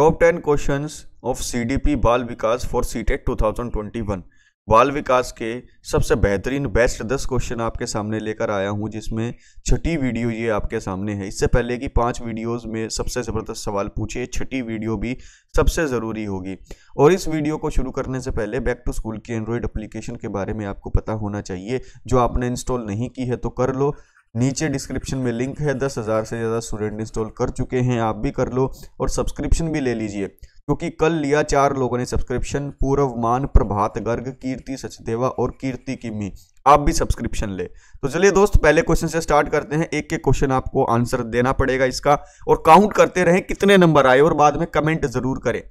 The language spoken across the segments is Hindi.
Top ten question of CDP बाल विकास फॉर सीटेट 2021 बाल विकास के सबसे बेहतरीन बेस्ट दस क्वेश्चन आपके सामने लेकर आया हूं जिसमें छठी वीडियो ये आपके सामने है इससे पहले कि पांच वीडियोस में सबसे ज़बरदस्त सवाल पूछे छठी वीडियो भी सबसे ज़रूरी होगी और इस वीडियो को शुरू करने से पहले बैक टू स्कूल की एंड्रॉयड अप्लीकेशन के बारे में आपको पता होना चाहिए जो आपने इंस्टॉल नहीं की है तो कर लो नीचे डिस्क्रिप्शन में लिंक है दस हज़ार से ज़्यादा स्टूडेंट इंस्टॉल कर चुके हैं आप भी कर लो और सब्सक्रिप्शन भी ले लीजिए क्योंकि कल लिया चार लोगों ने सब्सक्रिप्शन पूर्व मान प्रभात गर्ग कीर्ति सचदेवा और कीर्ति किमी आप भी सब्सक्रिप्शन ले तो चलिए दोस्त पहले क्वेश्चन से स्टार्ट करते हैं एक के क्वेश्चन आपको आंसर देना पड़ेगा इसका और काउंट करते रहें कितने नंबर आए और बाद में कमेंट जरूर करें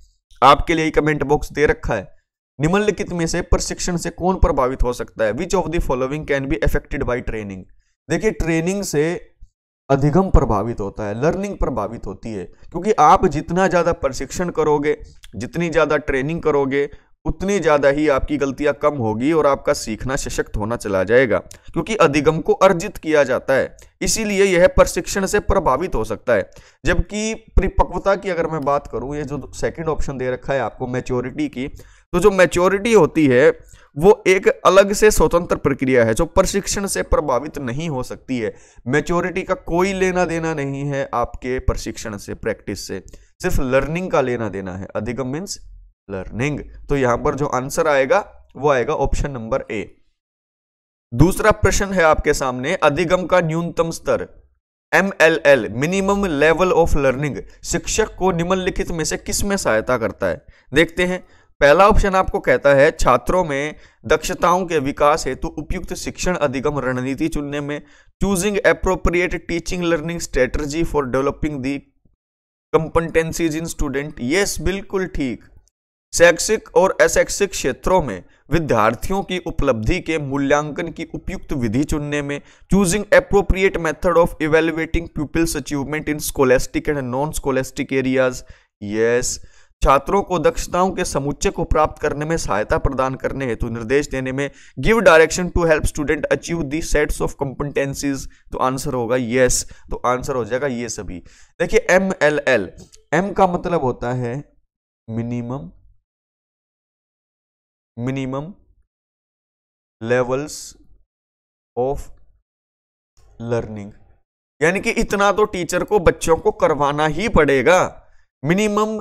आपके लिए कमेंट बॉक्स दे रखा है निम्नलिखित में से प्रशिक्षण से कौन प्रभावित हो सकता है which of the following can be affected by training देखिए ट्रेनिंग से अधिगम प्रभावित होता है लर्निंग प्रभावित होती है क्योंकि आप जितना ज़्यादा प्रशिक्षण करोगे जितनी ज़्यादा ट्रेनिंग करोगे उतनी ज़्यादा ही आपकी गलतियाँ कम होगी और आपका सीखना सशक्त होना चला जाएगा क्योंकि अधिगम को अर्जित किया जाता है इसीलिए यह प्रशिक्षण से प्रभावित हो सकता है जबकि परिपक्वता की अगर मैं बात करूँ ये जो सेकंड ऑप्शन दे रखा है आपको मैच्योरिटी की तो जो मैच्योरिटी होती है वो एक अलग से स्वतंत्र प्रक्रिया है जो प्रशिक्षण से प्रभावित नहीं हो सकती है मेच्योरिटी का कोई लेना देना नहीं है आपके प्रशिक्षण से प्रैक्टिस से सिर्फ लर्निंग का लेना देना है अधिगम मीन्स लर्निंग तो यहां पर जो आंसर आएगा वो आएगा ऑप्शन नंबर ए दूसरा प्रश्न है आपके सामने अधिगम का न्यूनतम स्तर M L L minimum level of learning शिक्षक को निम्नलिखित में से किस में सहायता करता है देखते हैं पहला ऑप्शन आपको कहता है छात्रों में दक्षताओं के विकास हेतु उपयुक्त शिक्षण अधिगम रणनीति चुनने में choosing appropriate teaching learning strategy for developing the competencies in student yes बिल्कुल ठीक शैक्षिक और अशैक्षिक क्षेत्रों में विद्यार्थियों की उपलब्धि के मूल्यांकन की उपयुक्त विधि चुनने में choosing appropriate method of evaluating people's achievement in scholastic and non scholastic areas yes yes. छात्रों को दक्षताओं के समुच्चय को प्राप्त करने में सहायता प्रदान करने हेतु निर्देश देने में give direction to help student achieve the sets of competencies तो आंसर होगा यस yes, तो आंसर हो जाएगा ये सभी देखिए एम एल एल एम का मतलब होता है minimum minimum levels of learning यानी कि इतना तो टीचर को बच्चों को करवाना ही पड़ेगा मिनिमम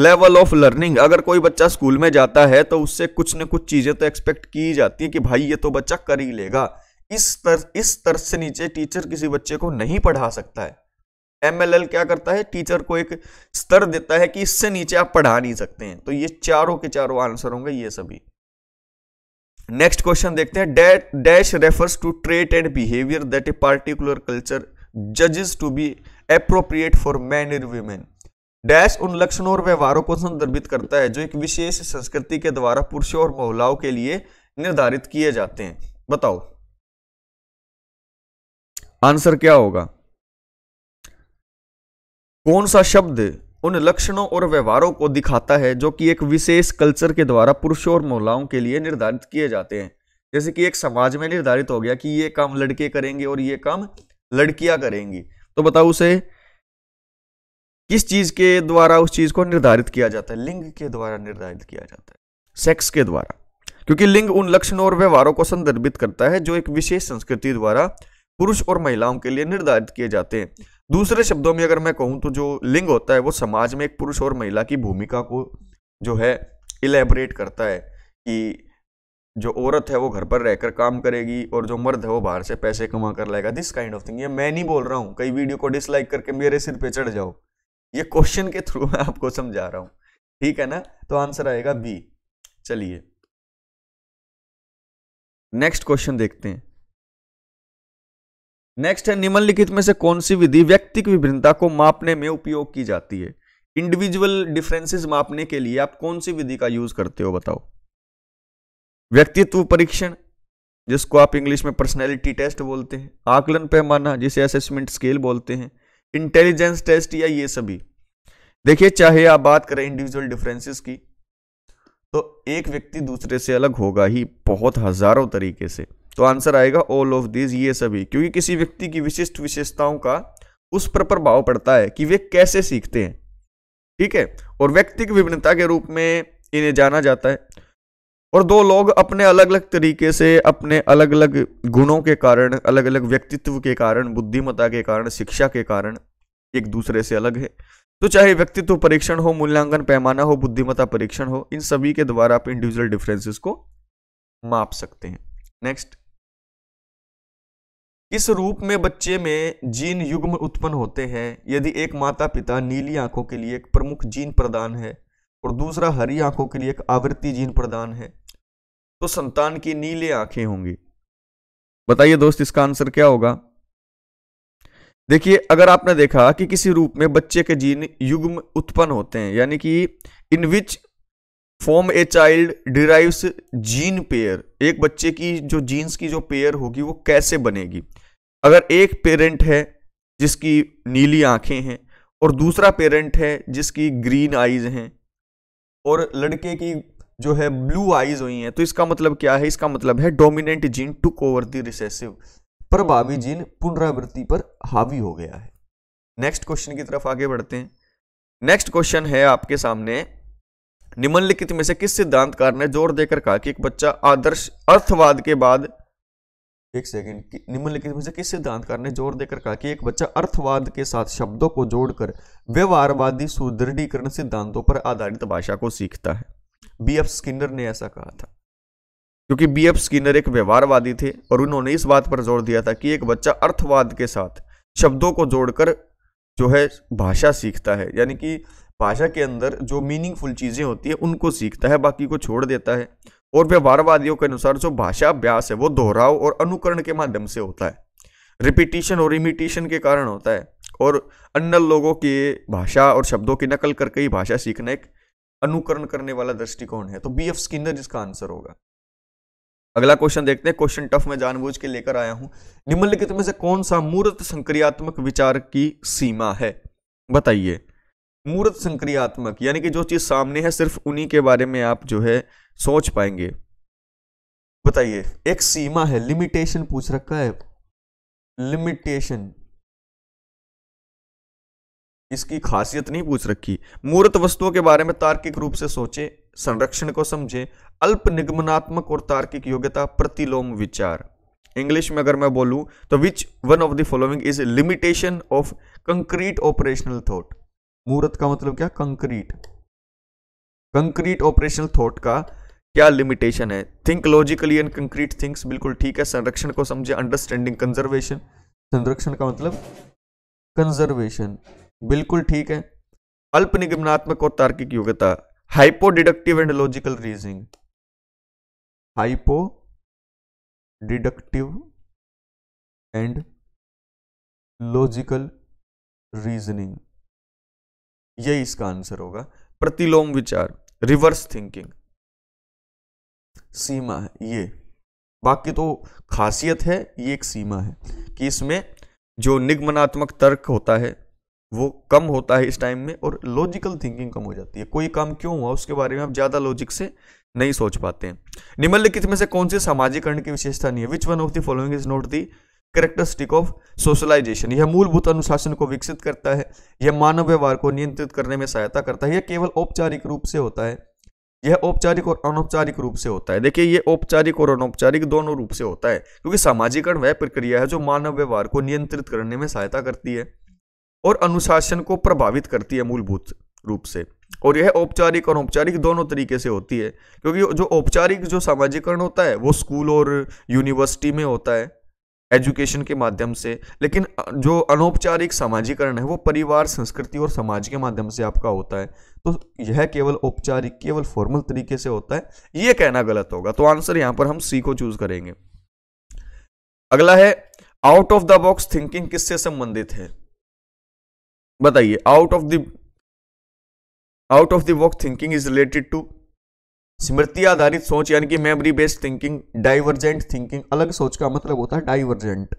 लेवल ऑफ लर्निंग अगर कोई बच्चा स्कूल में जाता है तो उससे कुछ न कुछ चीज़ें तो एक्सपेक्ट की जाती है कि भाई ये तो बच्चा कर ही लेगा इस तर इस तरह से नीचे टीचर किसी बच्चे को नहीं पढ़ा सकता है एम क्या करता है टीचर को एक स्तर देता है कि इससे नीचे आप पढ़ा नहीं सकते हैं तो ये चारों के चारों आंसर होंगे ये सभी नेक्स्ट क्वेश्चन देखते हैं dash refers to trait and behaviour that a particular culture जजेस to be appropriate for man and women dash उन लक्षणों और व्यवहारों को संदर्भित करता है जो एक विशेष संस्कृति के द्वारा पुरुषों और महिलाओं के लिए निर्धारित किए जाते हैं बताओ आंसर क्या होगा कौन सा शब्द उन लक्षणों और व्यवहारों को दिखाता है जो कि एक विशेष कल्चर के द्वारा पुरुषों और महिलाओं के लिए निर्धारित किए जाते हैं जैसे कि एक समाज में निर्धारित हो गया कि ये काम लड़के करेंगे और ये काम लड़कियां करेंगी तो बताओ उसे किस चीज के द्वारा उस चीज को निर्धारित किया जाता है लिंग के द्वारा निर्धारित किया जाता है सेक्स के द्वारा क्योंकि लिंग उन लक्षणों और व्यवहारों को संदर्भित करता है जो एक विशेष संस्कृति द्वारा पुरुष और महिलाओं के लिए निर्धारित किए जाते हैं दूसरे शब्दों में अगर मैं कहूं तो जो लिंग होता है वो समाज में एक पुरुष और महिला की भूमिका को जो है इलेबरेट करता है कि जो औरत है वो घर पर रहकर काम करेगी और जो मर्द है वो बाहर से पैसे कमा कर लाएगा दिस काइंड ऑफ थिंग ये मैं नहीं बोल रहा हूँ कई वीडियो को डिसलाइक करके मेरे सिर पे चढ़ जाओ ये क्वेश्चन के थ्रू मैं आपको समझा रहा हूं ठीक है ना तो आंसर आएगा बी चलिए नेक्स्ट क्वेश्चन देखते हैं नेक्स्ट है निम्नलिखित में से कौन सी विधि व्यक्तिक विभिन्नता को मापने में उपयोग की जाती है इंडिविजुअल डिफरेंसेस मापने के लिए आप कौन सी विधि का यूज करते हो बताओ व्यक्तित्व परीक्षण जिसको आप इंग्लिश में पर्सनैलिटी टेस्ट बोलते हैं आकलन पैमाना जिसे असेसमेंट स्केल बोलते हैं इंटेलिजेंस टेस्ट या ये सभी देखिए चाहे आप बात करें इंडिविजुअल डिफरेंसेस की तो एक व्यक्ति दूसरे से अलग होगा ही बहुत हजारों तरीके से तो आंसर आएगा ऑल ऑफ दिस ये सभी क्योंकि किसी व्यक्ति की विशिष्ट विशेषताओं का उस पर प्रभाव पड़ता है कि वे कैसे सीखते हैं ठीक है और व्यक्तिक विभिन्नता के रूप में इन्हें जाना जाता है और दो लोग अपने अलग अलग तरीके से अपने अलग अलग गुणों के कारण अलग अलग व्यक्तित्व के कारण बुद्धिमत्ता के कारण शिक्षा के कारण एक दूसरे से अलग है तो चाहे व्यक्तित्व परीक्षण हो मूल्यांकन पैमाना हो बुद्धिमता परीक्षण हो इन सभी के द्वारा आप इंडिविजुअल डिफरेंसेस को माप सकते हैं नेक्स्ट किस रूप में बच्चे में जीन युग्म उत्पन्न होते हैं यदि एक माता पिता नीली आंखों के लिए एक प्रमुख जीन प्रदान है और दूसरा हरी आंखों के लिए एक आवृत्ति जीन प्रदान है तो संतान की नीले आंखें होंगी बताइए दोस्त इसका आंसर क्या होगा देखिए अगर आपने देखा कि किसी रूप में बच्चे के जीन युग्म उत्पन्न होते हैं यानी कि in which form a child derives gene pair एक बच्चे की जो जीन्स की जो पेयर होगी वो कैसे बनेगी अगर एक पेरेंट है जिसकी नीली आंखें हैं और दूसरा पेरेंट है जिसकी ग्रीन आईज हैं और लड़के की जो है ब्लू आईज हुई हैं तो इसका मतलब क्या है इसका मतलब है dominant gene to over the recessive प्रभावी जीन पुनरावृत्ति पर हावी हो गया है नेक्स्ट क्वेश्चन की तरफ आगे बढ़ते हैं नेक्स्ट क्वेश्चन है आपके सामने निम्नलिखित में से किस सिद्धांतकार ने जोर देकर कहा कि एक बच्चा आदर्श अर्थवाद के बाद एक सेकेंड निम्नलिखित में से किस सिद्धांतकार ने जोर देकर कहा कि एक बच्चा अर्थवाद के साथ शब्दों को जोड़कर व्यवहारवादी सुदृढ़ीकरण सिद्धांतों पर आधारित भाषा को सीखता है बी एफ स्किनर ने ऐसा कहा था क्योंकि बी एफ स्किनर एक व्यवहारवादी थे और उन्होंने इस बात पर जोर दिया था कि एक बच्चा अर्थवाद के साथ शब्दों को जोड़कर जो है भाषा सीखता है यानी कि भाषा के अंदर जो मीनिंगफुल चीज़ें होती है उनको सीखता है बाकी को छोड़ देता है और व्यवहारवादियों के अनुसार जो भाषा अभ्यास है वो दोहराव और अनुकरण के माध्यम से होता है रिपीटिशन और इमिटेशन के कारण होता है और अन्य लोगों के भाषा और शब्दों की नकल करके ही भाषा सीखना एक अनुकरण करने वाला दृष्टिकोण है तो बी एफ स्किनर इसका आंसर होगा अगला क्वेश्चन देखते हैं क्वेश्चन टफ में जानबूझ के लेकर आया हूं निम्नलिखित में से कौन सा मूर्त संक्रियात्मक विचार की सीमा है बताइए मूर्त संक्रियात्मक यानी कि जो चीज सामने है सिर्फ उन्हीं के बारे में आप जो है सोच पाएंगे बताइए एक सीमा है लिमिटेशन पूछ रखा है लिमिटेशन इसकी खासियत नहीं पूछ रखी मूर्त वस्तुओं के बारे में तार्किक रूप से सोचे संरक्षण को समझे अल्प निगमनात्मक और तार्किक योग्यता प्रतिलोम विचार इंग्लिश में अगर मैं बोलूं तो which one of the following is limitation of concrete operational thought मूर्त का मतलब क्या कंक्रीट कंक्रीट ऑपरेशनल थॉट का क्या लिमिटेशन है think logically and concrete things बिल्कुल ठीक है संरक्षण को समझे अंडरस्टैंडिंग कंजर्वेशन संरक्षण का मतलब कंजर्वेशन बिल्कुल ठीक है अल्प निगमनात्मक और तार्किक योग्यता hypo deductive and logical reasoning hypo deductive and logical reasoning यही इसका आंसर होगा प्रतिलोम विचार रिवर्स थिंकिंग सीमा है ये बाकी तो खासियत है ये एक सीमा है कि इसमें जो निगमनात्मक तर्क होता है वो कम होता है इस टाइम में और लॉजिकल थिंकिंग कम हो जाती है कोई काम क्यों हुआ उसके बारे में आप ज़्यादा लॉजिक से नहीं सोच पाते हैं निम्नलिखित में से कौन सी सामाजिकरण की विशेषता नहीं है which one of the following is not the characteristic of socialisation यह मूलभूत अनुशासन को विकसित करता है यह मानव व्यवहार को नियंत्रित करने में सहायता करता है यह केवल औपचारिक रूप से होता है यह औपचारिक और अनौपचारिक रूप से होता है देखिए यह औपचारिक और अनौपचारिक दोनों रूप से होता है क्योंकि सामाजिकरण वह प्रक्रिया है जो मानव व्यवहार को नियंत्रित करने में सहायता करती है और अनुशासन को प्रभावित करती है मूलभूत रूप से और यह औपचारिक और औपचारिक दोनों तरीके से होती है क्योंकि जो औपचारिक जो सामाजिकरण होता है वो स्कूल और यूनिवर्सिटी में होता है एजुकेशन के माध्यम से लेकिन जो अनौपचारिक सामाजिकरण है वो परिवार संस्कृति और समाज के माध्यम से आपका होता है तो यह केवल औपचारिक केवल फॉर्मल तरीके से होता है ये कहना गलत होगा तो आंसर यहां पर हम सी को चूज करेंगे अगला है out of the box thinking किससे संबंधित है बताइए out of the out of the box thinking is related to स्मृति आधारित सोच यानी कि memory based thinking divergent thinking अलग सोच का मतलब होता है डाइवर्जेंट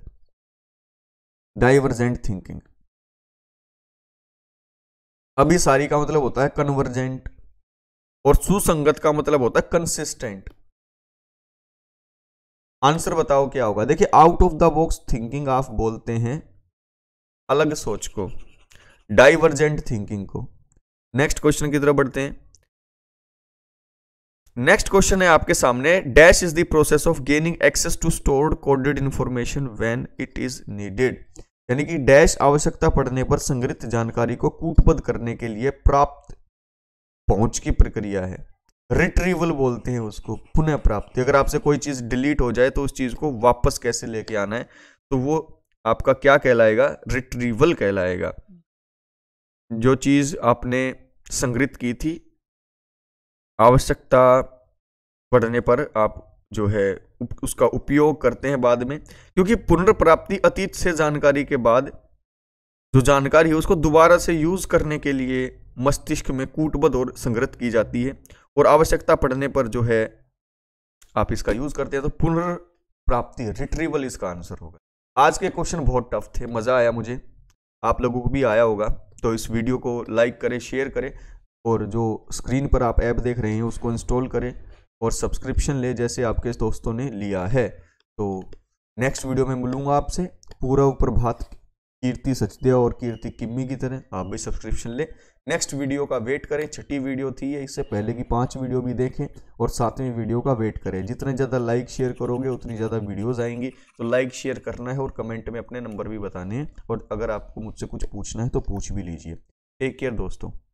डाइवर्जेंट थिंकिंग अभी सारी का मतलब होता है कन्वर्जेंट और सुसंगत का मतलब होता है कंसिस्टेंट आंसर बताओ क्या होगा देखिए out of the box thinking आप बोलते हैं अलग सोच को डाइवर्जेंट थिंकिंग को नेक्स्ट क्वेश्चन की तरफ बढ़ते हैं नेक्स्ट क्वेश्चन है आपके सामने dash is the process of gaining access to store coded information when it is needed यानी कि डैश आवश्यकता पड़ने पर संग्रहित जानकारी को कूटबद्ध करने के लिए प्राप्त पहुंच की प्रक्रिया है रिट्रीवल बोलते हैं उसको पुनः प्राप्ति अगर आपसे कोई चीज डिलीट हो जाए तो उस चीज को वापस कैसे लेके आना है तो वो आपका क्या कहलाएगा रिट्रीवल कहलाएगा जो चीज़ आपने संग्रहित की थी आवश्यकता पड़ने पर आप जो है उसका उपयोग करते हैं बाद में क्योंकि पुनर्प्राप्ति अतीत से जानकारी के बाद जो जानकारी है उसको दोबारा से यूज़ करने के लिए मस्तिष्क में कूटबद्ध और संग्रहित की जाती है और आवश्यकता पड़ने पर जो है आप इसका यूज़ करते हैं तो पुनर्प्राप्ति रिट्रीवल इसका आंसर होगा आज के क्वेश्चन बहुत टफ थे मज़ा आया मुझे आप लोगों को भी आया होगा तो इस वीडियो को लाइक करें शेयर करें और जो स्क्रीन पर आप ऐप देख रहे हैं उसको इंस्टॉल करें और सब्सक्रिप्शन ले जैसे आपके दोस्तों ने लिया है तो नेक्स्ट वीडियो में मिलूँगा आपसे पूरा ऊपर की कीर्ति सचदेव और कीर्ति किम्मी की तरह आप भी सब्सक्रिप्शन लें नेक्स्ट वीडियो का वेट करें छठी वीडियो थी है इससे पहले की पांच वीडियो भी देखें और सातवीं वीडियो का वेट करें जितने ज़्यादा लाइक शेयर करोगे उतनी ज़्यादा वीडियोज़ आएंगी तो लाइक शेयर करना है और कमेंट में अपने नंबर भी बताने हैं और अगर आपको मुझसे कुछ पूछना है तो पूछ भी लीजिए टेक केयर दोस्तों